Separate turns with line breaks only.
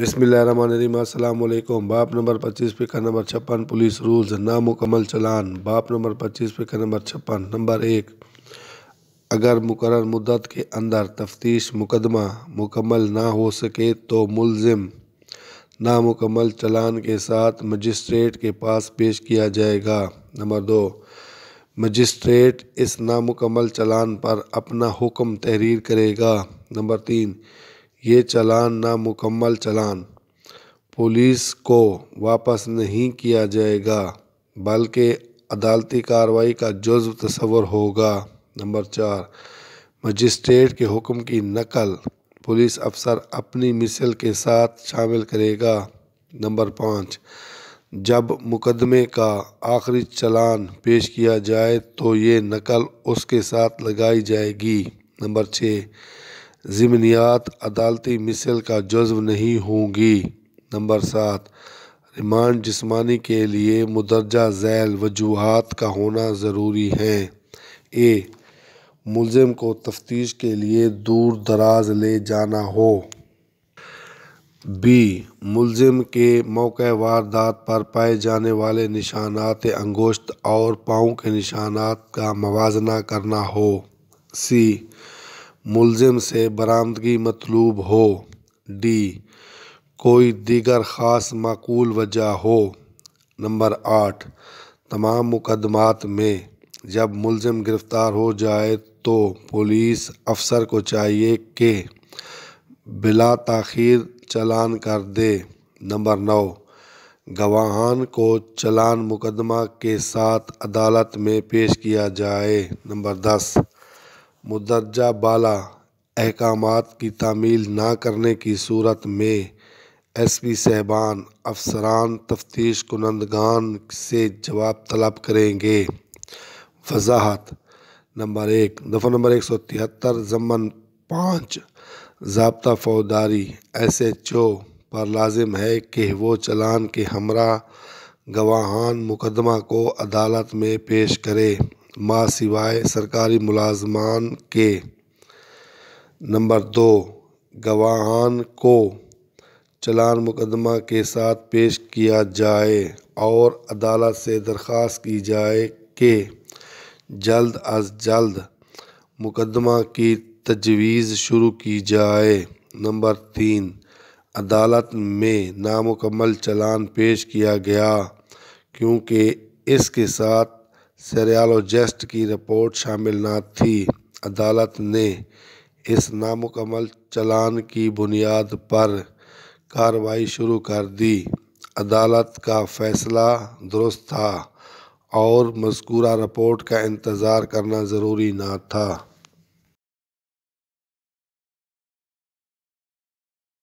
بسم اللہ الرحمن الرحیم السلام علیکم باپ نمبر پچیس فکر نمبر چھپن پولیس رولز نامکمل چلان باپ نمبر پچیس فکر نمبر چھپن نمبر ایک اگر مقرر مدت کے اندر تفتیش مقدمہ مکمل نہ ہو سکے تو ملزم نامکمل چلان کے ساتھ مجسٹریٹ کے پاس پیش کیا جائے گا نمبر دو مجسٹریٹ اس نامکمل چلان پر اپنا حکم تحریر کرے گا نمبر تین یہ چلان نامکمل چلان پولیس کو واپس نہیں کیا جائے گا بلکہ عدالتی کارروائی کا جزو تصور ہوگا نمبر چار مجسٹریٹ کے حکم کی نقل پولیس افسر اپنی مثل کے ساتھ شامل کرے گا نمبر پانچ جب مقدمے کا آخری چلان پیش کیا جائے تو یہ نقل اس کے ساتھ لگائی جائے گی نمبر چھ ضمنیات عدالتی مثل کا جزو نہیں ہوں گی نمبر سات ریمانڈ جسمانی کے لیے مدرجہ ذیل وجوہات کا ہونا ضروری ہیں اے ملزم کو تفتیش کے لیے دور دراز لے جانا ہو بی ملزم کے موقع واردات پر پائے جانے والے نشانات انگوشت اور پاؤں کے نشانات کا موازنہ کرنا ہو سی ملزم سے برآمدگی مطلوب ہو ڈی کوئی دیگر خاص معقول وجہ ہو نمبر آٹھ تمام مقدمات میں جب ملزم گرفتار ہو جائے تو پولیس افسر کو چاہیے کہ بلا تاخیر چلان کر دے نمبر نو گواہان کو چلان مقدمہ کے ساتھ عدالت میں پیش کیا جائے نمبر دس مدرجہ بالا احکامات کی تعمیل نہ کرنے کی صورت میں ایس پی صاحبان افسران تفتیش کنندگان سے جواب طلب کریں گے وضاحت نمبر ایک دفعہ نمبر ایک سو تہتر ضمن پانچ ضابطہ فوداری ایس ایچ او پر لازم ہے کہ وہ چلان کے ہمراہ گواہان مقدمہ کو عدالت میں پیش کرے ماں سوائے سرکاری ملازمان کے نمبر دو گواہان کو چلان مقدمہ کے ساتھ پیش کیا جائے اور عدالت سے درخواست کی جائے کہ جلد از جلد مقدمہ کی تجویز شروع کی جائے نمبر تین عدالت میں نامکمل چلان پیش کیا گیا کیونکہ اس کے ساتھ سیریالوجسٹ کی رپورٹ شامل نہ تھی عدالت نے اس نامکمل چلان کی بنیاد پر کارروائی شروع کر دی عدالت کا فیصلہ درست تھا اور مذکورہ رپورٹ کا انتظار کرنا ضروری نہ تھا